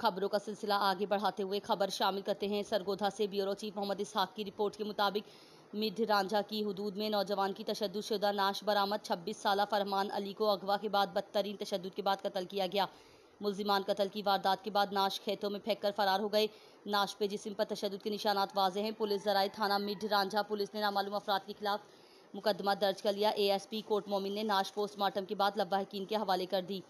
खबरों का सिलसिला आगे बढ़ाते हुए खबर शामिल करते हैं सरगोधा से ब्यूरो चीफ मोहम्मद इसहाक की रिपोर्ट के मुताबिक मिध रांझा की हदूद में नौजवान की शुदा नाश बरामद छब्बीस साल फरमान अली को अगवा के बाद बदतरीन तशद के बाद कत्ल किया गया मुलजिमान कत्ल की वारदात के बाद नाश खेतों में फेंक कर फरार हो गए नाश पे जिसम पर तशद के निशानात वाजे हैं पुलिस जराए थाना मिड रांझा पुलिस ने नामालूम अफराद के खिलाफ मुकदमा दर्ज कर लिया एएसपी कोर्ट मोमिन ने नाश पोस्टमार्टम के बाद लब्बाहकीन के हवाले कर दी